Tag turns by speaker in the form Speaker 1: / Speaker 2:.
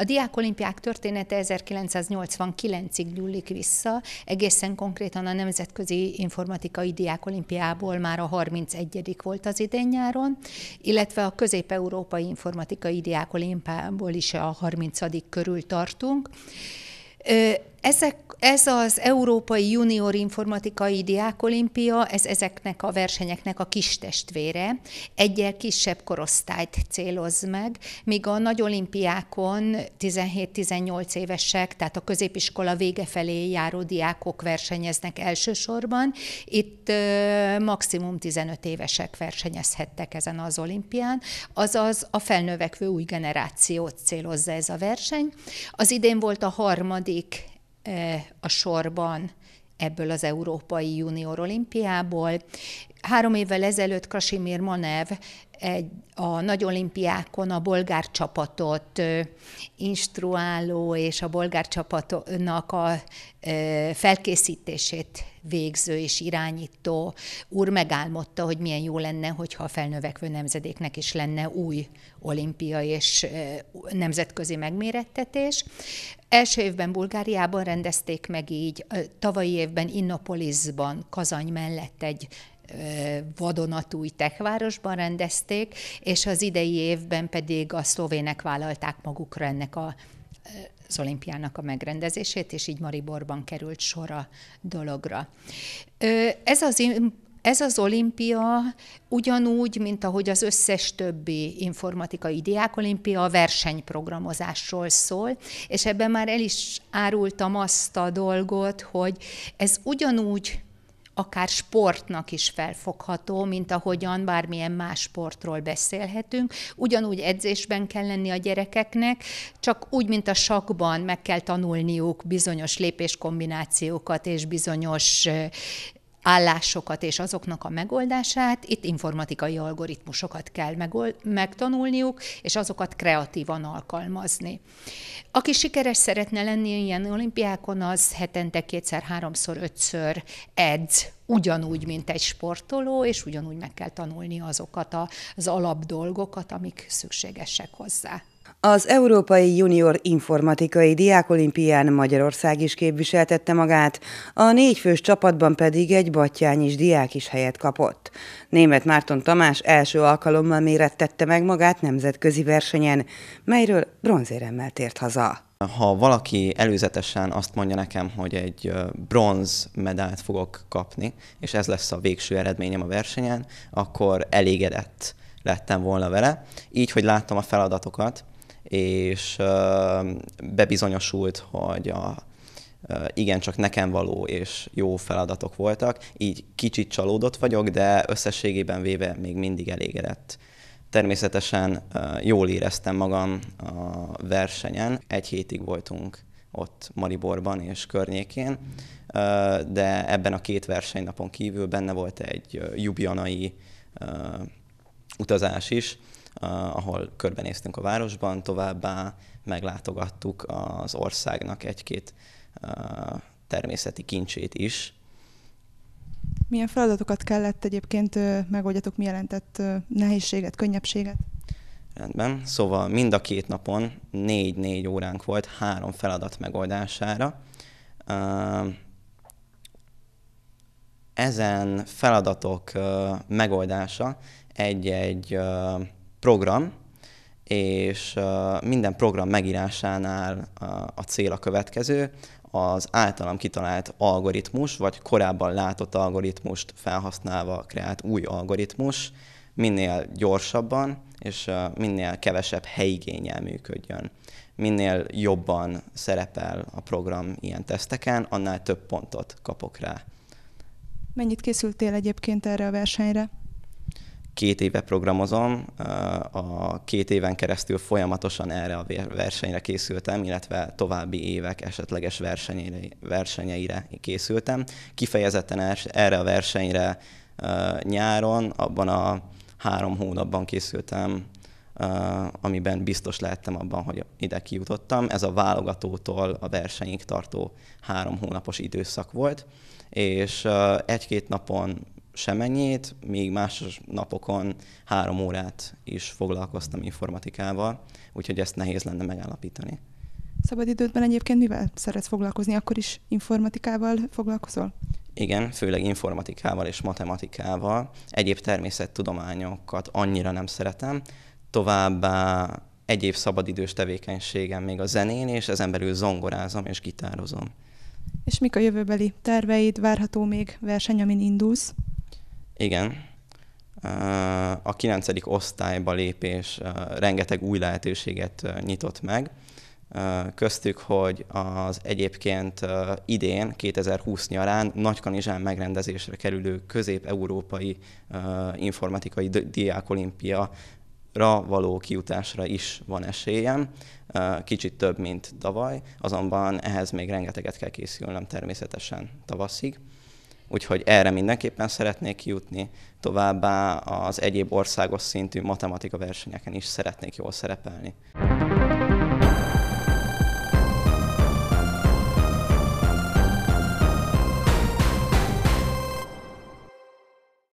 Speaker 1: A diák olimpiák története 1989-ig nyúlik vissza, egészen konkrétan a Nemzetközi Informatikai Olimpiából már a 31. volt az idén nyáron, illetve a Közép-Európai Informatikai Olimpiából is a 30. körül tartunk. Ezek, ez az Európai Junior Informatikai Diákolimpia, ez ezeknek a versenyeknek a kis testvére, egyel kisebb korosztályt céloz meg, míg a nagy olimpiákon 17-18 évesek, tehát a középiskola vége felé járó diákok versenyeznek elsősorban, itt ö, maximum 15 évesek versenyezhettek ezen az olimpián, azaz a felnövekvő új generációt célozza ez a verseny. Az idén volt a harmadik a sorban ebből az Európai Junior Olimpiából. Három évvel ezelőtt Krasimir Manev egy, a nagy olimpiákon a bolgár csapatot instruáló és a bolgár csapatnak a felkészítését végző és irányító úr megálmodta, hogy milyen jó lenne, hogyha a felnövekvő nemzedéknek is lenne új olimpia és nemzetközi megmérettetés. Első évben Bulgáriában rendezték meg így, tavalyi évben Innopolisban, Kazany mellett egy vadonatúj techvárosban rendezték, és az idei évben pedig a szlovének vállalták magukra ennek a az olimpiának a megrendezését, és így Mariborban került sor a dologra. Ez az ez az olimpia ugyanúgy, mint ahogy az összes többi informatikai diákolimpia a versenyprogramozásról szól, és ebben már el is árultam azt a dolgot, hogy ez ugyanúgy akár sportnak is felfogható, mint ahogyan bármilyen más sportról beszélhetünk. Ugyanúgy edzésben kell lenni a gyerekeknek, csak úgy, mint a sakban meg kell tanulniuk bizonyos lépéskombinációkat és bizonyos állásokat és azoknak a megoldását, itt informatikai algoritmusokat kell megold, megtanulniuk, és azokat kreatívan alkalmazni. Aki sikeres szeretne lenni ilyen olimpiákon, az hetente kétszer, háromszor, ötször edz, ugyanúgy, mint egy sportoló, és ugyanúgy meg kell tanulni azokat az alapdolgokat, amik szükségesek hozzá.
Speaker 2: Az Európai Junior Informatikai Diákolimpián Magyarország is képviseltette magát, a négyfős csapatban pedig egy battyány is diák is helyet kapott. Német Márton Tamás első alkalommal mérettette meg magát nemzetközi versenyen, melyről bronzéremmel
Speaker 3: tért haza. Ha valaki előzetesen azt mondja nekem, hogy egy bronz medált fogok kapni, és ez lesz a végső eredményem a versenyen, akkor elégedett lettem volna vele. Így, hogy láttam a feladatokat, és bebizonyosult, hogy a igen, csak nekem való és jó feladatok voltak, így kicsit csalódott vagyok, de összességében véve még mindig elégedett. Természetesen jól éreztem magam a versenyen, egy hétig voltunk ott Mariborban és környékén, de ebben a két versenynapon kívül benne volt egy jubjanai utazás is, Eh, ahol körbenéztünk a városban, továbbá meglátogattuk az országnak egy-két eh, természeti kincsét is.
Speaker 2: Milyen feladatokat kellett egyébként eh, megoldjatok, mi jelentett nehézséget, könnyebbséget?
Speaker 3: Rendben, szóval mind a két napon négy-négy óránk volt három feladat megoldására. Ezen feladatok megoldása egy-egy program, és minden program megírásánál a cél a következő, az általam kitalált algoritmus, vagy korábban látott algoritmust felhasználva kreált új algoritmus minél gyorsabban és minél kevesebb helyigényel működjön. Minél jobban szerepel a program ilyen teszteken, annál több pontot kapok rá.
Speaker 2: Mennyit készültél egyébként erre a versenyre?
Speaker 3: két éve programozom, a két éven keresztül folyamatosan erre a versenyre készültem, illetve további évek esetleges versenyeire, versenyeire készültem. Kifejezetten erre a versenyre nyáron, abban a három hónapban készültem, amiben biztos lehettem abban, hogy ide kijutottam. Ez a válogatótól a versenyig tartó három hónapos időszak volt, és egy-két napon semennyét, még más napokon három órát is foglalkoztam informatikával, úgyhogy ezt nehéz lenne megállapítani.
Speaker 2: Szabadidődben egyébként mivel szeretsz foglalkozni? Akkor is informatikával foglalkozol?
Speaker 3: Igen, főleg informatikával és matematikával. Egyéb természettudományokat annyira nem szeretem. Továbbá egyéb szabadidős tevékenységem még a zenén, és ezen belül zongorázom és gitározom.
Speaker 2: És mik a jövőbeli terveid? Várható még verseny, amin indulsz?
Speaker 3: Igen. A 9. osztályba lépés rengeteg új lehetőséget nyitott meg, köztük, hogy az egyébként idén, 2020 nyarán Nagykanizsán megrendezésre kerülő közép-európai informatikai diákolimpia ra való kiutásra is van esélyem, kicsit több, mint tavaly, azonban ehhez még rengeteget kell készülnöm természetesen tavaszig úgyhogy erre mindenképpen szeretnék jutni továbbá az egyéb országos szintű matematika versenyeken is szeretnék jól szerepelni.